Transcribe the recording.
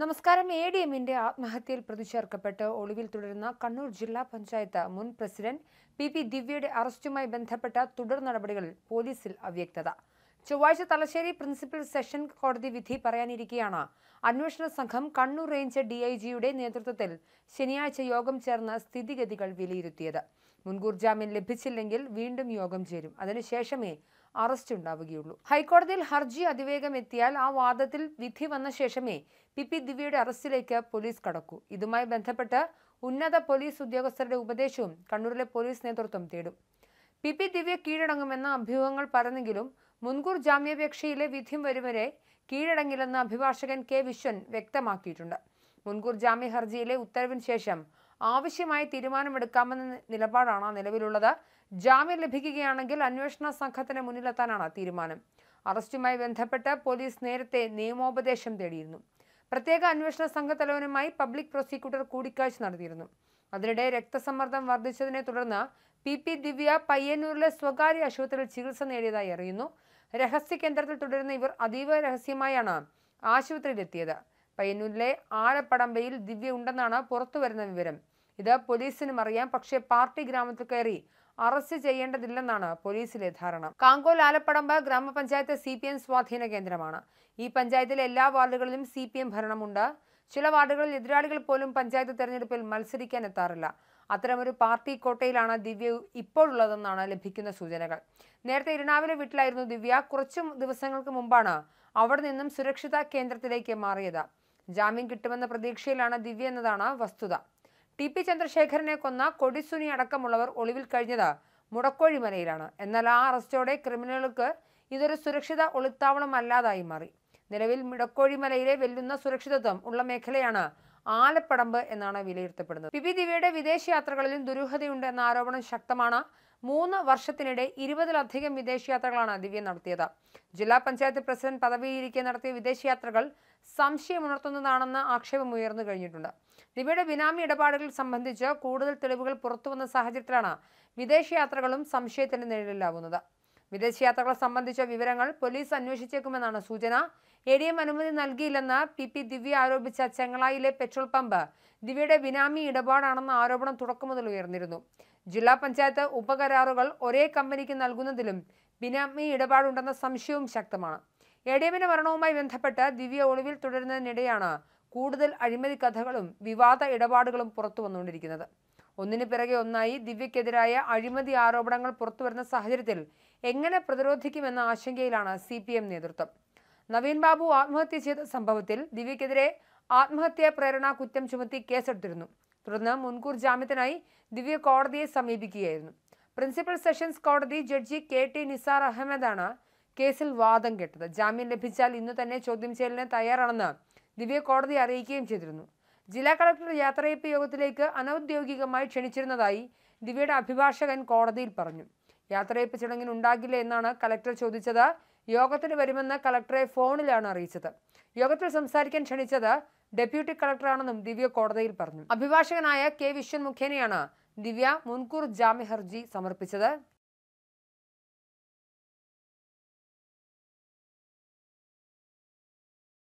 നമസ്കാരം A D എമ്മിന്റെ ആത്മഹത്യയിൽ പ്രതി ഒളിവിൽ തുടരുന്ന കണ്ണൂർ ജില്ലാ പഞ്ചായത്ത് മുൻ പ്രസിഡന്റ് പി പി ദിവ്യയുടെ അറസ്റ്റുമായി ബന്ധപ്പെട്ട തുടർ നടപടികളിൽ പോലീസിൽ അവ്യക്തത ചൊവ്വാഴ്ച തലശ്ശേരി പ്രിൻസിപ്പൽ സെഷൻ കോടതി വിധി പറയാനിരിക്കെയാണ് അന്വേഷണ സംഘം കണ്ണൂർ റേഞ്ച് ഡി ഐ ജിയുടെ നേതൃത്വത്തിൽ ശനിയാഴ്ച യോഗം ചേർന്ന് സ്ഥിതിഗതികൾ വിലയിരുത്തിയത് മുൻകൂർ ജാമ്യം ലഭിച്ചില്ലെങ്കിൽ വീണ്ടും യോഗം ചേരും അതിനുശേഷമേ അറസ്റ്റ് ഉണ്ടാവുകയുള്ളൂ ഹൈക്കോടതിയിൽ ഹർജി അതിവേഗം എത്തിയാൽ ആ വാദത്തിൽ വിധി വന്ന ശേഷമേ പി പി ദിവ്യയുടെ അറസ്റ്റിലേക്ക് പോലീസ് കടക്കൂ ഇതുമായി ബന്ധപ്പെട്ട് ഉന്നത പോലീസ് ഉദ്യോഗസ്ഥരുടെ ഉപദേശവും കണ്ണൂരിലെ പോലീസ് നേതൃത്വം തേടും പി പി ദിവ്യ കീഴടങ്ങുമെന്ന അഭ്യൂഹങ്ങൾ പറഞ്ഞെങ്കിലും മുൻകൂർ ജാമ്യാപേക്ഷയിലെ വിധി വരുവരെ കീഴടങ്ങില്ലെന്ന് അഭിഭാഷകൻ കെ വിശ്വൻ വ്യക്തമാക്കിയിട്ടുണ്ട് മുൻകൂർ ജാമ്യ ഹർജിയിലെ ഉത്തരവിന് ശേഷം ആവശ്യമായ തീരുമാനമെടുക്കാമെന്ന നിലപാടാണ് നിലവിലുള്ളത് ജാമ്യം ലഭിക്കുകയാണെങ്കിൽ അന്വേഷണ സംഘത്തിന് മുന്നിലെത്താനാണ് തീരുമാനം അറസ്റ്റുമായി ബന്ധപ്പെട്ട് പോലീസ് നേരത്തെ നിയമോപദേശം തേടിയിരുന്നു പ്രത്യേക അന്വേഷണ സംഘത്തലവനുമായി പബ്ലിക് പ്രോസിക്യൂട്ടർ കൂടിക്കാഴ്ച നടത്തിയിരുന്നു അതിനിടെ രക്തസമ്മർദ്ദം വർദ്ധിച്ചതിനെ തുടർന്ന് പി പി ദിവ്യ പയ്യന്നൂരിലെ സ്വകാര്യ ആശുപത്രിയിൽ ചികിത്സ നേടിയതായി അറിയുന്നു രഹസ്യ കേന്ദ്രത്തിൽ തുടരുന്ന ഇവർ അതീവ രഹസ്യമായാണ് ആശുപത്രിയിലെത്തിയത് പയ്യന്നൂരിലെ ആഴപ്പടമ്പയിൽ ദിവ്യ ഉണ്ടെന്നാണ് പുറത്തു വരുന്ന വിവരം ഇത് പോലീസിനും അറിയാം പക്ഷേ പാർട്ടി ഗ്രാമത്തിൽ കയറി അറസ്റ്റ് ചെയ്യേണ്ടതില്ലെന്നാണ് പോലീസിലെ ധാരണ കാങ്കോൽ ആലപ്പടമ്പ് ഗ്രാമപഞ്ചായത്ത് സി പി എം സ്വാധീന കേന്ദ്രമാണ് ഈ പഞ്ചായത്തിലെ എല്ലാ വാർഡുകളിലും സി പി എം ഭരണമുണ്ട് ചില വാർഡുകളിൽ എതിരാളികൾ പോലും പഞ്ചായത്ത് തെരഞ്ഞെടുപ്പിൽ മത്സരിക്കാൻ എത്താറില്ല അത്തരമൊരു പാർട്ടി കോട്ടയിലാണ് ദിവ്യ ഇപ്പോഴുള്ളതെന്നാണ് ലഭിക്കുന്ന സൂചനകൾ നേരത്തെ ഇരുണാവിലെ വീട്ടിലായിരുന്നു ദിവ്യ കുറച്ചു ദിവസങ്ങൾക്ക് മുമ്പാണ് അവിടെ നിന്നും സുരക്ഷിത കേന്ദ്രത്തിലേക്ക് മാറിയത് ജാമ്യം കിട്ടുമെന്ന പ്രതീക്ഷയിലാണ് ദിവ്യ എന്നതാണ് വസ്തുത ടി പി ചന്ദ്രശേഖരനെ കൊന്ന കൊടിസുനി അടക്കമുള്ളവർ ഒളിവിൽ കഴിഞ്ഞത് മുടക്കോഴിമലയിലാണ് എന്നാൽ ആ അറസ്റ്റോടെ ക്രിമിനലുകൾക്ക് ഇതൊരു സുരക്ഷിത ഒളിത്താവളമല്ലാതായി മാറി നിലവിൽ മുടക്കോഴിമലയിലെ വെല്ലുന്ന സുരക്ഷിതത്വം ഉള്ള മേഖലയാണ് ആലപ്പടമ്പ് എന്നാണ് വിലയിരുത്തപ്പെടുന്നത് പി പി ദിവ്യയുടെ വിദേശയാത്രകളിലും ദുരൂഹതയുണ്ടെന്ന ആരോപണം ശക്തമാണ് മൂന്ന് വർഷത്തിനിടെ ഇരുപതിലധികം വിദേശയാത്രകളാണ് ദിവ്യ നടത്തിയത് ജില്ലാ പഞ്ചായത്ത് പ്രസിഡന്റ് പദവിയിലിരിക്കെ നടത്തിയ വിദേശയാത്രകൾ സംശയമുണർത്തുന്നതാണെന്ന ആക്ഷേപം ഉയർന്നു കഴിഞ്ഞിട്ടുണ്ട് ദിവ്യയുടെ ബിനാമി ഇടപാടുകൾ സംബന്ധിച്ച് കൂടുതൽ തെളിവുകൾ പുറത്തുവന്ന സാഹചര്യത്തിലാണ് വിദേശയാത്രകളും സംശയത്തിന്റെ നിഴലിലാവുന്നത് വിദേശയാത്രകളെ സംബന്ധിച്ച വിവരങ്ങൾ പോലീസ് അന്വേഷിച്ചേക്കുമെന്നാണ് സൂചന എ ഡി എം അനുമതി നൽകിയില്ലെന്ന് പി പി ദിവ്യ ആരോപിച്ച ചെങ്ങളായിലെ പെട്രോൾ പമ്പ് ദിവ്യയുടെ ബിനാമി ഇടപാടാണെന്ന ആരോപണം തുടക്കം മുതൽ ഉയർന്നിരുന്നു ജില്ലാ പഞ്ചായത്ത് ഉപകരാറുകൾ ഒരേ കമ്പനിക്ക് നൽകുന്നതിലും ബിനാമി ഇടപാടുണ്ടെന്ന സംശയവും ശക്തമാണ് എ ഡി എമ്മിന്റെ മരണവുമായി ബന്ധപ്പെട്ട് ദിവ്യ ഒളിവിൽ തുടരുന്നതിനിടെയാണ് കൂടുതൽ അഴിമതി കഥകളും വിവാദ ഇടപാടുകളും പുറത്തു വന്നുകൊണ്ടിരിക്കുന്നത് ഒന്നിനു പിറകെ ഒന്നായി ദിവ്യക്കെതിരായ അഴിമതി ആരോപണങ്ങൾ പുറത്തുവരുന്ന സാഹചര്യത്തിൽ എങ്ങനെ പ്രതിരോധിക്കുമെന്ന ആശങ്കയിലാണ് സി പി എം നേതൃത്വം നവീൻ ബാബു ആത്മഹത്യ ചെയ്ത സംഭവത്തിൽ ദിവ്യക്കെതിരെ ആത്മഹത്യാ പ്രേരണ കുറ്റം ചുമത്തി കേസെടുത്തിരുന്നു തുടർന്ന് മുൻകൂർ ജാമ്യത്തിനായി ദിവ്യ കോടതിയെ സമീപിക്കുകയായിരുന്നു പ്രിൻസിപ്പൽ സെഷൻസ് കോടതി ജഡ്ജി കെ ടി നിസാർ അഹമ്മദാണ് കേസിൽ വാദം കേട്ടത് ജാമ്യം ലഭിച്ചാൽ ഇന്ന് തന്നെ ചോദ്യം ചെയ്യലിന് തയ്യാറാണെന്ന് ദിവ്യ കോടതി അറിയിക്കുകയും ചെയ്തിരുന്നു ജില്ലാ കളക്ടർ യാത്രയപ്പ് യോഗത്തിലേക്ക് അനൌദ്യോഗികമായി ക്ഷണിച്ചിരുന്നതായി ദിവ്യയുടെ അഭിഭാഷകൻ കോടതിയിൽ പറഞ്ഞു യാത്രയപ്പ് ചടങ്ങിൽ ഉണ്ടാകില്ല എന്നാണ് കലക്ടർ ചോദിച്ചത് യോഗത്തിന് വരുമെന്ന് കലക്ടറെ ഫോണിലാണ് അറിയിച്ചത് യോഗത്തിൽ സംസാരിക്കാൻ ക്ഷണിച്ചത് ഡെപ്യൂട്ടി കളക്ടറാണെന്നും ദിവ്യ കോടതിയിൽ പറഞ്ഞു അഭിഭാഷകനായ കെ വിശ്വൻ മുഖേനയാണ് ദിവ്യ മുൻകൂർ ജാമ്യ ഹർജി സമർപ്പിച്ചത്